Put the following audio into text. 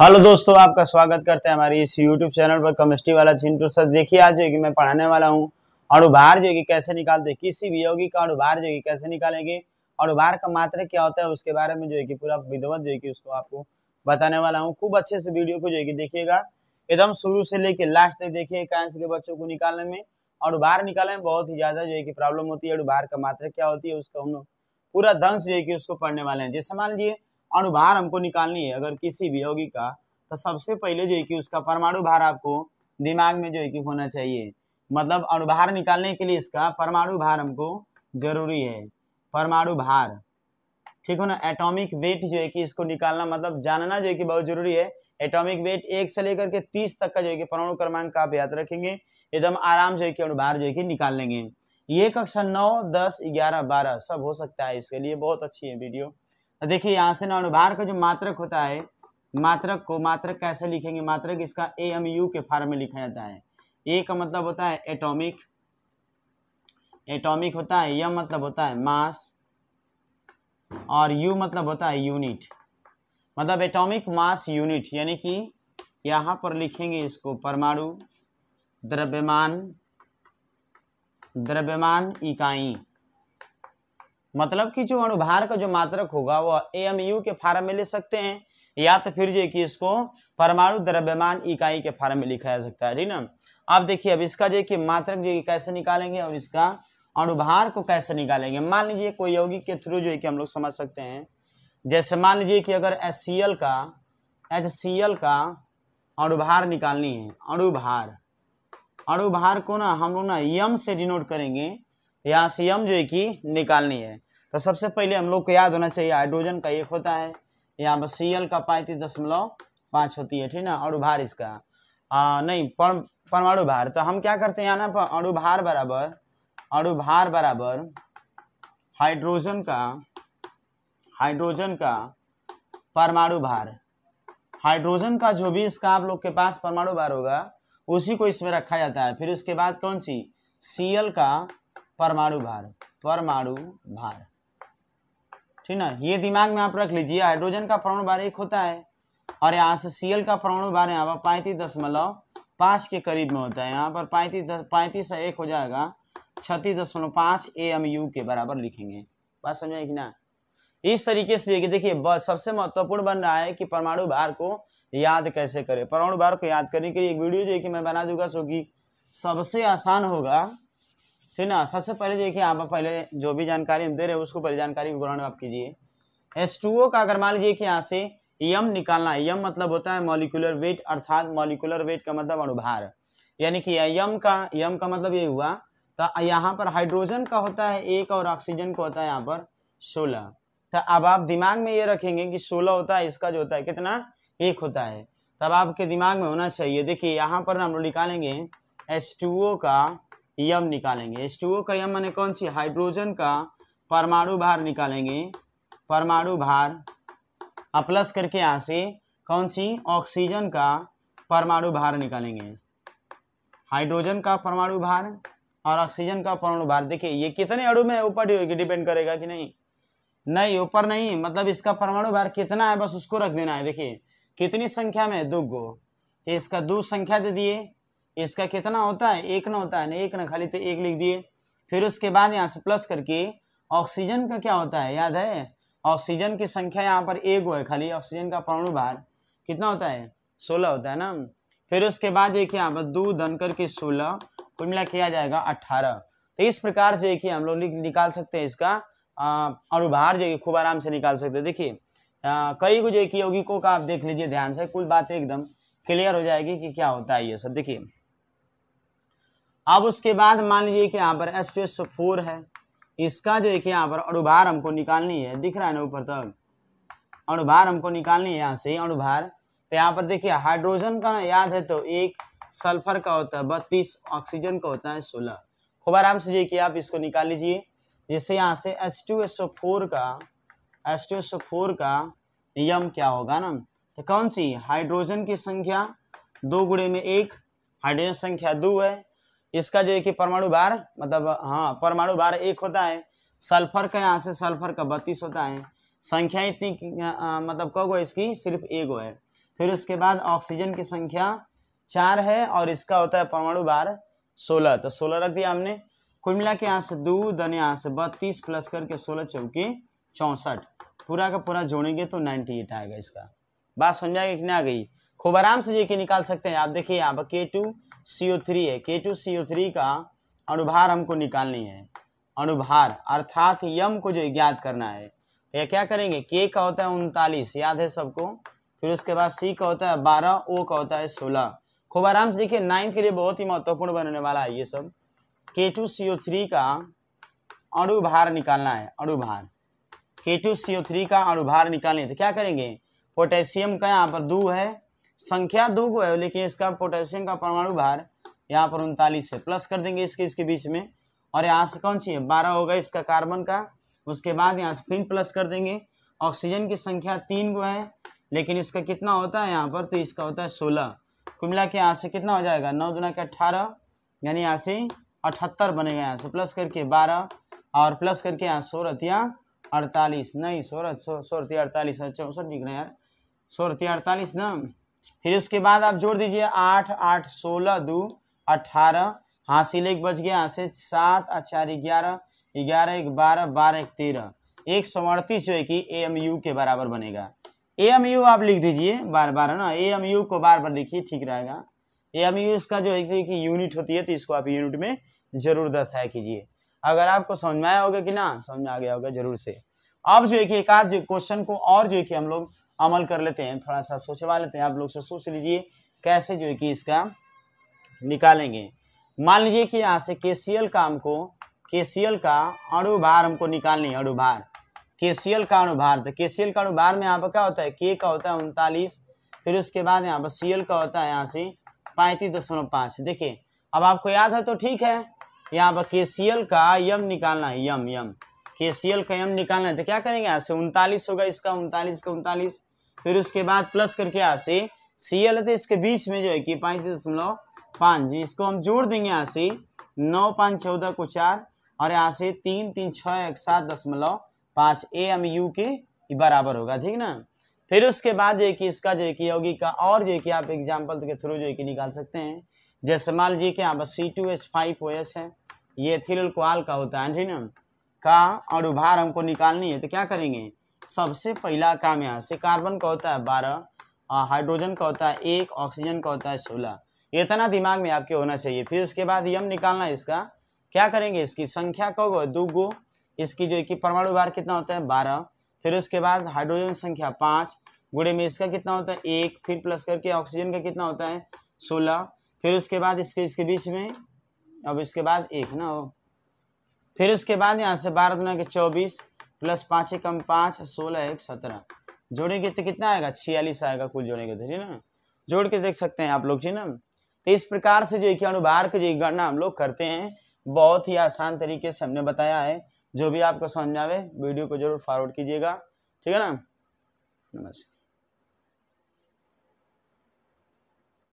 hello दोस्तों आपका स्वागत करते हैं हमारी इस यूट्यूब चैनल पर कमिस्ट्री वाला चिंटू सर देखिए आज जो है कि मैं पढ़ाने वाला हूँ अणुभार जो है कि कैसे निकालते हैं किसी भी योगी का अणुभार जो है कि कैसे निकालेंगे अणुभार का मात्र क्या होता है उसके बारे में जो है कि पूरा विधवत जो है कि उसको आपको बताने वाला हूँ खूब अच्छे से वीडियो को जो है कि देखिएगा एकदम शुरू से लेके लास्ट तक देखिए कांस के बच्चों को निकालने में अणुभार निकालने में बहुत ही ज़्यादा जो है कि प्रॉब्लम होती है अणुभार का मात्र क्या होती है उसका हम लोग पूरा दंश जो है कि उसको पढ़ने वाले हैं जैसे मान लीजिए अणुभार हमको निकालनी है अगर किसी भी योगी का तो सबसे पहले जो है कि उसका परमाणु भार आपको दिमाग में जो है कि होना चाहिए मतलब अणुभार निकालने के लिए इसका परमाणु भार हमको जरूरी है परमाणु भार ठीक हो ना एटॉमिक वेट जो है कि इसको निकालना मतलब जानना जो है कि बहुत जरूरी है एटॉमिक वेट एक से लेकर के तीस तक का जो है कि परमाणु क्रमांक आप याद रखेंगे एकदम आराम से कि अणुभार जो है कि निकाल लेंगे ये कक्षा नौ दस ग्यारह बारह सब हो सकता है इसके लिए बहुत अच्छी है वीडियो तो देखिए यहाँ से ना अनुभार का जो मात्रक होता है मात्रक को मात्रक कैसे लिखेंगे मात्रक इसका ए एम यू के फार्म में लिखा जाता है ए का मतलब होता है एटॉमिक एटॉमिक होता है यम मतलब होता है मास और यू मतलब होता है यूनिट मतलब एटॉमिक मास यूनिट यानी कि यहाँ पर लिखेंगे इसको परमाणु द्रव्यमान द्रव्यमान इकाई मतलब कि जो अणुभार का जो मात्रक होगा वह एम यू के फार्म में ले सकते हैं या तो फिर जो कि इसको परमाणु द्रव्यमान इकाई के फार्म में लिखा जा सकता है ठीक ना अब देखिए अब इसका जो कि मात्रक जो कैसे निकालेंगे और इसका अणुभार को कैसे निकालेंगे मान लीजिए कोई यौगिक के थ्रू जो है कि हम लोग समझ सकते हैं जैसे मान लीजिए कि अगर एच का एच का अणुभार निकालनी है अणुभार अणुभार को ना हम लोग ना यम से डिनोट करेंगे यहाँ से यम जो है कि निकालनी है तो सबसे पहले हम लोग को याद होना चाहिए हाइड्रोजन का एक होता है यहाँ पर सी एल का पैंतीस दशमलव पाँच होती है ठीक ना और इसका आ, नहीं परमाणु भार तो हम क्या करते हैं यहाँ ना अणुभार बराबर अणुभार बराबर हाइड्रोजन का हाइड्रोजन का परमाणु भार हाइड्रोजन का जो भी इसका आप लोग के पास परमाणु भार होगा उसी को इसमें रखा जाता है फिर उसके बाद कौन सी सी एल का परमाणु भार परमाणु भार ठीक ना ये दिमाग में आप रख लीजिए हाइड्रोजन का परमाणु भार एक होता है और यहाँ से सीएल का परमाणु भार यहाँ पर पैंतीस दशमलव पाँच के करीब में होता है यहाँ पर पैंतीस दस पैंतीस से एक हो जाएगा छत्तीस दशमलव पाँच ए एम यू के बराबर लिखेंगे बात समझ कि ना इस तरीके से कि देखिए सबसे महत्वपूर्ण बन रहा है कि परमाणु भार को याद कैसे करें परमाणु भार को याद करने के लिए एक वीडियो जो है कि मैं बना दूंगा जो कि सबसे आसान होगा ठीक ना सबसे पहले देखिए आप पहले जो भी जानकारी हम दे रहे हैं उसको पहले जानकारी विवरण आप कीजिए एस टू ओ का अगर मान लीजिए कि यहाँ से यम निकालना यम मतलब होता है मॉलिकुलर वेट अर्थात मॉलिकुलर वेट का मतलब अनुभार यानी कि यम का यम का मतलब ये हुआ तो यहाँ पर हाइड्रोजन का होता है एक और ऑक्सीजन का होता है यहाँ पर सोलह तो अब आप दिमाग में ये रखेंगे कि सोलह होता है इसका जो होता है कितना एक होता है तब आपके दिमाग में होना चाहिए देखिए यहाँ पर हम लोग निकालेंगे एस टू ओ का यम निकालेंगे एस टू ओ का यम मैंने कौन सी हाइड्रोजन का परमाणु भार निकालेंगे परमाणु भार प्लस करके यहाँ से कौन सी ऑक्सीजन का परमाणु भार निकालेंगे हाइड्रोजन का परमाणु भार और ऑक्सीजन का परमाणु भार देखिए ये कितने अणु में ऊपर डिपेंड करेगा कि नहीं नहीं ऊपर नहीं मतलब इसका परमाणु भार कितना है बस उसको रख देना है देखिए कितनी संख्या में दो गो इसका दो संख्या दे दिए इसका कितना होता है एक ना होता है ना एक ना खाली तो एक लिख दिए फिर उसके बाद यहाँ से प्लस करके ऑक्सीजन का क्या होता है याद है ऑक्सीजन की संख्या यहाँ पर एक हुआ है खाली ऑक्सीजन का परमाणु भार कितना होता है सोलह होता है ना फिर उसके बाद एक यहाँ पर दो धन करके सोलह कुल मिला किया जाएगा अट्ठारह तो इस प्रकार से देखिए हम लोग निकाल सकते हैं इसका अणुभार जो खूब आराम से निकाल सकते हैं देखिए कई को जो कि यौगिकों का आप देख लीजिए ध्यान से कुल बात एकदम क्लियर हो जाएगी कि क्या होता है ये सब देखिए अब उसके बाद मान लीजिए कि यहाँ पर एस टू एस फोर है इसका जो है कि यहाँ पर अणुभार हमको निकालनी है दिख रहा है ना ऊपर तक अणुभार हमको निकालनी है यहाँ से अणुभार तो यहाँ पर देखिए हाइड्रोजन का याद है तो एक सल्फर का होता है बत्तीस ऑक्सीजन का होता है सोलह खूब आराम से जो कि आप इसको निकाल लीजिए जैसे यहाँ से एच टू एस फोर का एच टू एस फोर का यम क्या होगा ना तो कौन सी हाइड्रोजन की संख्या दो गुड़े में एक हाइड्रोजन संख्या दो है इसका जो है कि परमाणु भार मतलब हाँ परमाणु भार एक होता है सल्फर का यहाँ से सल्फर का बत्तीस होता है संख्या इतनी आ, मतलब कौ गो इसकी सिर्फ एक गो है फिर उसके बाद ऑक्सीजन की संख्या चार है और इसका होता है परमाणु भार सोलह तो सोलह रख दिया हमने कुल मिला के यहाँ से दो धन यहाँ से बत्तीस प्लस करके सोलह चौके चौंसठ पूरा का पूरा जोड़ेंगे तो नाइन्टी एट आएगा इसका बात समझ कि नहीं आ गई खूब आराम से जो कि निकाल सकते हैं आप देखिए यहाँ पर के टू सी ओ थ्री है के टू सी ओ थ्री का अनुभार हमको निकालनी है अनुभार अर्थात यम को जो ज्ञात करना है तो यह क्या करेंगे के का होता है उनतालीस याद है सबको फिर उसके बाद सी का होता है बारह ओ का होता है सोलह खूब आराम से देखिए नाइन्थ के लिए बहुत ही महत्वपूर्ण बनने वाला है ये सब के टू सी ओ थ्री का अणुभार निकालना है अणुभार के टू सी ओ थ्री का अणुभार निकालने तो क्या करेंगे पोटेशियम का यहाँ पर दो है संख्या दो गो है लेकिन इसका पोटेशियम का परमाणु भार यहाँ पर उनतालीस है प्लस कर देंगे इसके इसके बीच में और यहाँ से कौन सी है बारह होगा इसका कार्बन का उसके बाद यहाँ से फिर प्लस कर देंगे ऑक्सीजन की संख्या तीन गो है लेकिन इसका कितना होता है यहाँ पर तो इसका होता है सोलह कुल मिला के यहाँ से कितना हो जाएगा नौ दुना के अठारह यानी यहाँ से अठहत्तर बनेगा यहाँ से प्लस करके बारह और प्लस करके यहाँ सोलह या अड़तालीस नहीं सोलह सो सोलह अड़तालीस अच्छा, चौंसठ दिख रहे हैं यार सोलह अड़तालीस ना फिर उसके बाद आप जोड़ दीजिए आठ आठ सोलह दो अठारह हासिल एक बज गया से सात और चार ग्यारह ग्यारह एक बारह बारह एक तेरह एक सौ अड़तीस जो है कि ए एम यू के बराबर बनेगा ए एम यू आप लिख दीजिए बार बार है ना ए एम यू को बार बार लिखिए ठीक रहेगा ए एम यू इसका जो है कि यूनिट होती है तो इसको आप यूनिट में ज़रूर दर्शाया कीजिए अगर आपको समझ में आया होगा कि ना समझ में आ गया होगा जरूर से अब जो है कि एक आध क्वेश्चन को और जो है कि हम लोग अमल कर लेते हैं थोड़ा सा सोचवा लेते हैं आप लोग से सोच लीजिए कैसे जो है कि इसका निकालेंगे मान लीजिए कि यहाँ से के का हमको के का अणुभार हमको निकालनी है अणुभार के का अणुभार तो के का अणुभार में यहाँ पर क्या होता है के का होता है उनतालीस फिर उसके बाद यहाँ पर सी का होता है यहाँ से पैंतीस दशमलव पाँच देखिए अब आपको याद है तो ठीक है यहाँ पर के का यम निकालना है यम यम के सी एल का एम निकालना है तो क्या करेंगे यहाँ से उनतालीस होगा इसका उनतालीस का उनतालीस फिर उसके बाद प्लस करके यहाँ से सी एल है तो इसके बीच में जो है कि पैंतीस दशमलव पाँच इसको हम जोड़ देंगे यहाँ से नौ पाँच चौदह को चार और यहाँ से तीन तीन छः एक सात दशमलव पाँच ए एम यू के बराबर होगा ठीक ना फिर उसके बाद जो है कि इसका जो है कि यौगिक का और जो है कि आप एग्जाम्पल के थ्रू जो है कि निकाल सकते हैं जैसे मान लीजिए कि यहाँ पर C two H five O S है ये एथिल अल्कोहल का होता है ठीक ना का और उभार हमको निकालनी है तो क्या करेंगे सबसे पहला काम यहाँ से कार्बन का होता है बारह हाइड्रोजन का होता है एक ऑक्सीजन का होता है सोलह इतना तो दिमाग में आपके होना चाहिए फिर उसके बाद यम निकालना है इसका क्या करेंगे इसकी संख्या कब दो गो इसकी जो कि परमाणु भार कितना होता है बारह फिर उसके बाद हाइड्रोजन संख्या पाँच गुड़े में इसका कितना होता है एक फिर प्लस करके ऑक्सीजन का कितना होता है सोलह फिर उसके बाद इसके इसके बीच में अब इसके बाद एक ना हो फिर उसके बाद यहाँ से बारह दुना के चौबीस प्लस पाँच कम पाँच सोलह एक सत्रह जोड़ेंगे तो कितना आएगा छियालीस आएगा कुल जोड़ेंगे तो है ना जोड़ के देख सकते हैं आप लोग जी ना तो इस प्रकार से जो है कि अनुभार की जो गणना हम लोग करते हैं बहुत ही आसान तरीके से हमने बताया है जो भी आपको समझ में आवे वीडियो को जरूर फॉरवर्ड कीजिएगा ठीक है ना नमस्कार